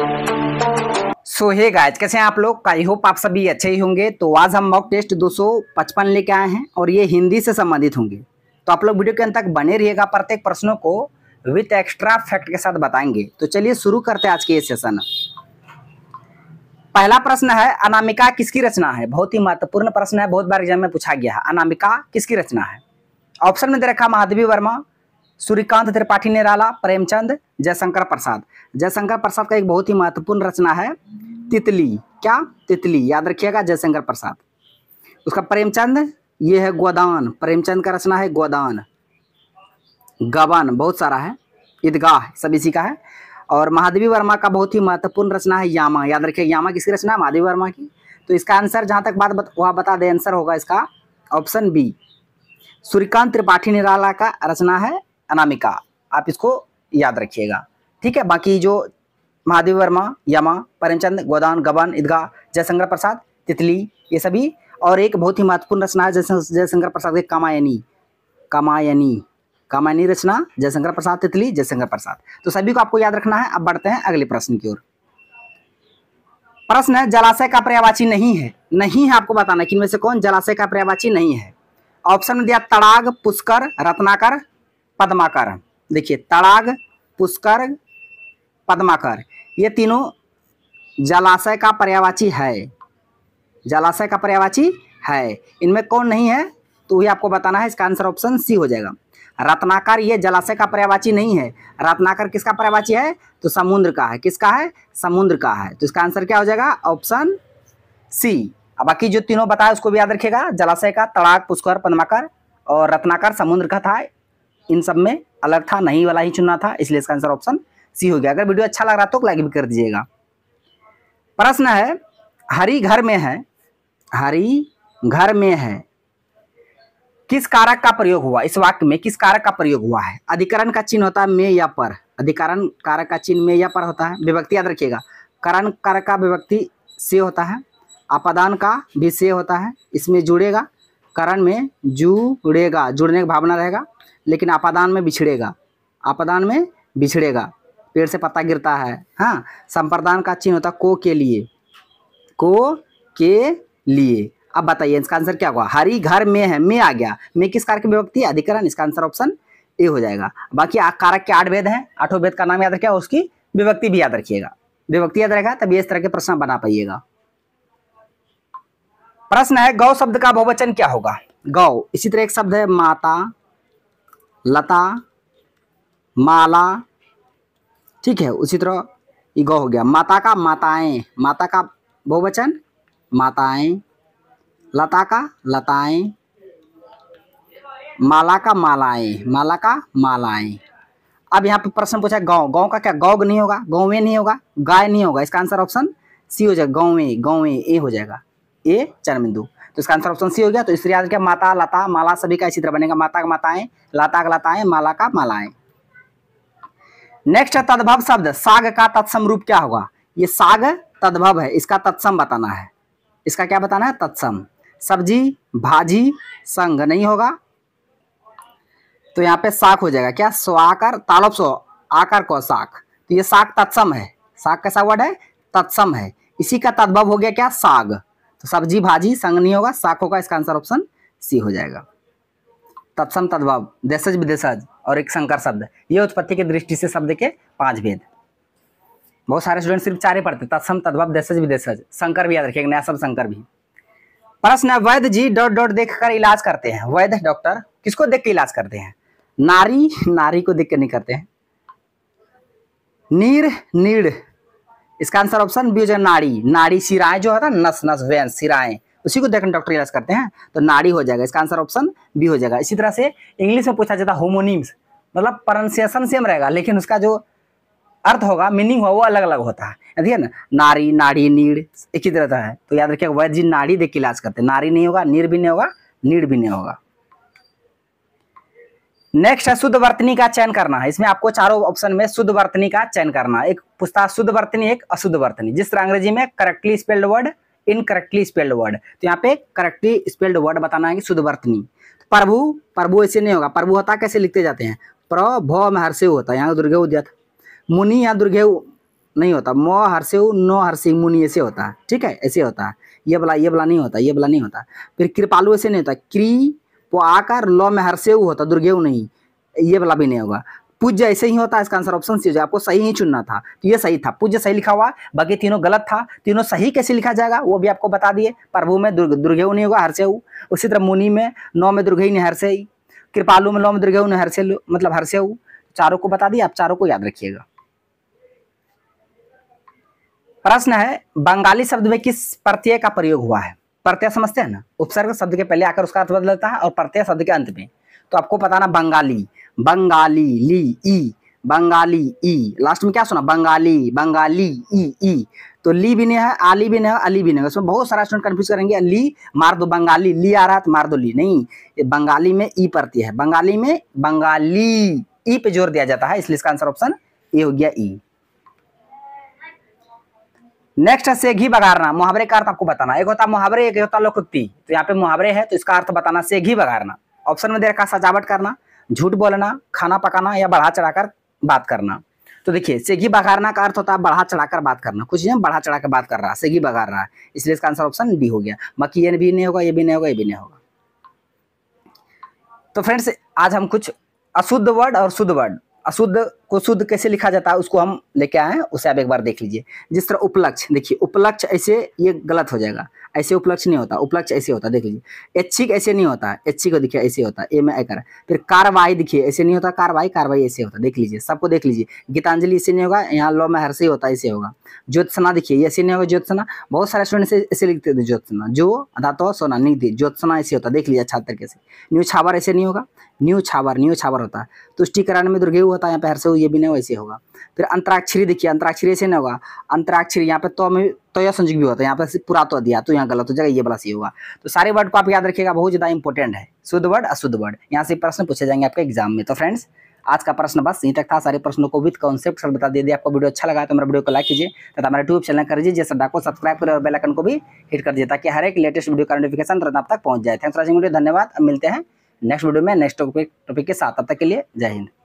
सो hey guys कैसे हैं आप लोग का आई होप आप सभी अच्छे ही होंगे तो आज हम मॉक टेस्ट 255 लेके आए हैं और ये हिंदी से संबंधित होंगे तो आप लोग वीडियो के अंत तक बने रहिएगा प्रत्येक प्रश्नों को विथ एक्स्ट्रा फैक्ट के साथ बताएंगे तो चलिए शुरू करते हैं आज के ये सेशन पहला प्रश्न है अनामिका किसकी रचना है बहुत ही महत्वपूर्ण प्रश्न है बहुत बार एग्जाम में पूछा गया है अनामिका किसकी रचना है ऑप्शन में दे रखा महादेवी वर्मा सूर्यकांत त्रिपाठी ने डाला प्रेमचंद जयशंकर प्रसाद जयशंकर प्रसाद का एक बहुत ही महत्वपूर्ण रचना है तितली क्या तितली याद रखिएगा जयशंकर प्रसाद उसका प्रेमचंद ये है गोदान प्रेमचंद का रचना है गोदान गबन बहुत सारा है ईदगाह सब इसी का है और महादेवी वर्मा का बहुत ही महत्वपूर्ण रचना है यामा याद रखिए यामा किसकी रचना है महादेवी वर्मा की तो इसका आंसर जहाँ तक बात बत, वहाँ बता दें आंसर होगा इसका ऑप्शन बी सूर्यकांत त्रिपाठी निराला का रचना है अनामिका आप इसको याद रखिएगा ठीक है बाकी जो महादेव वर्मा यमा परमचंद गोदान गबन ईदगाह जयशंकर प्रसाद तितली ये सभी और एक बहुत ही महत्वपूर्ण रचना है जयशंकर प्रसाद की कामायनी कामायनी कामायनी रचना जयशंकर प्रसाद तितली जयशंकर प्रसाद तो सभी को आपको याद रखना है अब बढ़ते हैं अगले प्रश्न की ओर प्रश्न है जलाशय का पर्यावाची नहीं है नहीं है आपको बताना कि इनमें से कौन जलाशय का पर्यावाची नहीं है ऑप्शन में दिया तड़ाग पुष्कर रत्नाकर पद्माकर देखिए तड़ाग पुष्कर पद्माकर ये तीनों जलाशय का पर्यावाची है जलाशय का पर्यावाची है इनमें कौन नहीं है तो वही आपको बताना है इसका आंसर ऑप्शन सी हो जाएगा रत्नाकर ये जलाशय का पर्यावाची नहीं है रत्नाकर किसका पर्यावाची है तो समुद्र का है किसका है समुद्र का है तो इसका आंसर क्या हो जाएगा ऑप्शन सी अब बाकी जो तीनों बताए उसको भी याद रखिएगा जलाशय का तड़ाक पुष्कर पद्माकर और रत्नाकर समुद्र का था इन सब में अलग था नहीं वाला ही चुनना था इसलिए इसका आंसर ऑप्शन सी हो गया अगर वीडियो अच्छा लग रहा तो लाइक भी कर दीजिएगा प्रश्न है हरी घर में है हरी घर में है किस कारक का प्रयोग हुआ इस वाक्य में किस कारक का प्रयोग हुआ है अधिकरण का चिन्ह होता है में या पर अधिकरण कारक का चिन्ह में या पर होता है विभक्ति याद रखिएगा करण कारक का विभक्ति से होता है अपदान का भी से होता है इसमें जुड़ेगा करण में जुड़ेगा जुड़ने की भावना रहेगा लेकिन आपादान में बिछड़ेगा आपादान में बिछड़ेगा पेड़ से पत्ता गिरता है हाँ संप्रदान का चिन्ह होता को के लिए को के लिए अब बताइए इसका आंसर क्या हुआ हरी घर में है में आ गया में किस की विभक्ति अधिकरण इसका आंसर ऑप्शन ए हो जाएगा बाकी कारक के आठ भेद हैं आठों भेद का नाम याद रखिएगा उसकी विभक्ति भी याद रखिएगा विभक्ति याद रहेगा तभी इस तरह के प्रश्न बना पाइएगा प्रश्न है गौ शब्द का बहुवचन क्या होगा गौ इसी तरह एक शब्द है माता लता माला ठीक है उसी तरह गौ हो गया माता का माताएं माता का बहुवचन माताएं लता का लताएं माला का मालाएं माला का मालाएं अब यहाँ पर प्रश्न पूछा गांव गांव का क्या गौग नहीं होगा में नहीं होगा गाय नहीं होगा इसका आंसर ऑप्शन सी हो जाएगा गाँव में ए हो जाएगा ए बिंदु तो इसका आंसर ऑप्शन सी हो गया तो इसलिए याद क्या माता लता माला सभी का इसी तरह बनेगा माता का माताएं लता का लताएं माला का मालाएं नेक्स्ट है तद्भव शब्द साग का तत्सम रूप क्या होगा ये साग तद्भव है इसका तत्सम बताना है इसका क्या बताना है तत्सम सब्जी भाजी संग नहीं होगा तो यहाँ पे साख हो जाएगा क्या सो आकर तालब सो आकर को साख तो ये साग तत्सम है साग कैसा वर्ड है तत्सम है इसी का तद्भव हो गया क्या साग तो सब्जी भाजी संग नहीं होगा साख होगा इसका आंसर ऑप्शन सी हो जाएगा तत्सम तद्भाव देशज विदेशज और एक संकर शब्द ये उत्पत्ति की दृष्टि से शब्द के पांच भेद बहुत सारे स्टूडेंट सिर्फ चार ही पढ़ते तत्सम तद्भाव देशज विदेशज संकर भी याद रखिए नया शब्द संकर भी प्रश्न है वैद्य जी डॉट डॉट देख कर इलाज करते हैं वैद्य डॉक्टर किसको देख के इलाज करते हैं नारी नारी को देख के नहीं करते हैं नीर नीड़ इसका आंसर ऑप्शन बी हो जाएगा नाड़ी नाड़ी सिराएं जो है ना नस नस वेन सिराएं उसी को देखकर डॉक्टर इलाज करते हैं तो नाड़ी हो जाएगा इसका आंसर ऑप्शन बी हो जाएगा इसी तरह से इंग्लिश में पूछा जाता है होमोनिम्स मतलब प्रोनाउंसिएशन सेम रहेगा लेकिन उसका जो अर्थ होगा मीनिंग होगा वो अलग अलग होता है ठीक है ना नारी नाड़ी नीड़ एक ही तरह है तो याद रखिएगा वैद्य जी नाड़ी देख के इलाज करते हैं नारी नहीं होगा नीड़ भी नहीं होगा नीड़ भी नहीं होगा नेक्स्ट है शुद्ध वर्तनी का चयन करना है इसमें आपको चारों ऑप्शन में शुद्ध वर्तनी का चयन करना है एक पुस्ता शुद्ध वर्तनी एक अशुद्ध वर्तनी जिस तरह अंग्रेजी में correctly spelled word incorrectly spelled word तो यहाँ पे करेक्टली स्पेल्ड वर्ड बताना है कि शुद्ध वर्तनी प्रभु प्रभु ऐसे नहीं होगा प्रभु होता कैसे लिखते जाते हैं प्र भ में होता है यहाँ दुर्गेव दिया था मुनि यहाँ दुर्गेव नहीं होता म हरसेव नो हर्षि मुनि ऐसे होता है ठीक है ऐसे होता है ये बला ये बला नहीं होता ये बला नहीं होता फिर कृपालु ऐसे नहीं होता क्री वो आकार लो में हरसेऊ होता दुर्गेव नहीं ये वाला भी नहीं होगा पूज्य ऐसे ही होता है इसका आंसर ऑप्शन सी हो आपको सही ही चुनना था तो ये सही था पूज्य सही लिखा हुआ बाकी तीनों गलत था तीनों सही कैसे लिखा जाएगा वो भी आपको बता दिए प्रभु में दुर्ग दुर्गे नहीं होगा हु उसी तरह मुनि में नौ में दुर्गई ने ही कृपालु में नौ में दुर्गेऊ ने से मतलब हरसेऊ चारों को बता दिए आप चारों को याद रखिएगा प्रश्न है बंगाली शब्द में किस प्रत्यय का प्रयोग हुआ है प्रत्यय समझते हैं ना उपसर्ग शब्द के पहले आकर उसका अर्थ बदलता है और प्रत्यय शब्द के अंत में तो आपको पता ना बंगाली बंगाली ली ई बंगाली ई लास्ट में क्या सुना बंगाली बंगाली ई ई तो ली भी नहीं है आली भी नहीं है अली भी नहीं है उसमें बहुत सारा स्टूडेंट कंफ्यूज करेंगे ली मार दो बंगाली ली आ रहा है तो मार दो ली नहीं ये बंगाली में ई पड़ती है बंगाली में बंगाली ई पे जोर दिया जाता है इसलिए इसका आंसर ऑप्शन ए हो गया ई नेक्स्ट है सेघी बगारना मुहावरे का अर्थ आपको बताना एक होता मुहावरे एक होता लोकोक्ति तो यहाँ पे मुहावरे है तो इसका अर्थ बताना सेघी बगारना ऑप्शन में दे रखा सजावट करना झूठ बोलना खाना पकाना या बढ़ा चढ़ाकर बात करना तो देखिए सेघी बघारना का अर्थ होता है बढ़ा चढ़ाकर बात करना कुछ नहीं बढ़ा चढ़ा कर बात कर रहा है सेघी बघार रहा है इसलिए इसका आंसर ऑप्शन डी हो गया बाकी ये भी नहीं होगा ये भी नहीं होगा ये भी नहीं होगा तो फ्रेंड्स आज हम कुछ अशुद्ध वर्ड और शुद्ध वर्ड अशुद्ध को शुद्ध कैसे लिखा जाता है उसको हम लेके आए हैं उसे आप एक बार देख लीजिए जिस तरह उपलक्ष्य देखिए उपलक्ष्य ऐसे ये गलत हो जाएगा ऐसे उपलक्ष्य नहीं होता उपलक्ष्य ऐसे होता देख लीजिए ऐच्छिक ऐसे नहीं होता है ऐच्छिक को देखिए ऐसे होता है ए में ए कर फिर कार्रवाई देखिए ऐसे नहीं होता कार्रवाई कार्रवाई ऐसे होता देख लीजिए सबको देख लीजिए गीतांजलि ऐसे नहीं होगा यहाँ लॉ में से होता ऐसे होगा ज्योत्सना देखिए ऐसे नहीं होगा ज्योत्सना बहुत सारे स्टूडेंट ऐसे लिखते थे ज्योत्सना जो अदातो सोना दी ज्योत्सना ऐसे होता देख लीजिए अच्छा तरीके से न्यू छावर ऐसे नहीं होगा न्यू छावर न्यू छावर होता है तुष्टिकरण में दुर्गेव होता है यहाँ पे से ये भी नहीं वैसे होगा फिर अंतराक्षरी देखिए अंतराक्षरी ऐसे नहीं होगा अंतराक्षरी यहाँ पे तो हमें तो यह संयुक्त भी होता है यहाँ पे पूरा तो दिया तो यहाँ गलत हो जाएगा ये वाला सही होगा तो सारे वर्ड को आप याद रखिएगा बहुत ज़्यादा इंपॉर्टेंट है शुद्ध वर्ड अशुद्ध वर्ड यहाँ से प्रश्न पूछे जाएंगे आपके एग्जाम में तो फ्रेंड्स आज का प्रश्न बस यहीं तक था सारे प्रश्नों को विद कॉन्सेप्ट सर बता दे दिए आपको वीडियो अच्छा लगा तो मेरे वीडियो को लाइक कीजिए तथा हमारे यूट्यूब चैनल कर दीजिए सड्डा को सब्सक्राइब करें और बेल आइकन को भी हिट कर दीजिए ताकि हर एक लेटेस्ट वीडियो का नोटिफिकेशन तुरंत आप तक पहुंच जाए थैंक्स फॉर वॉचिंग वीडियो धन्यवाद अब मिलते हैं नेक्स्ट वीडियो में नेक्स्ट टॉपिक के साथ अब तक के लिए जय हिंद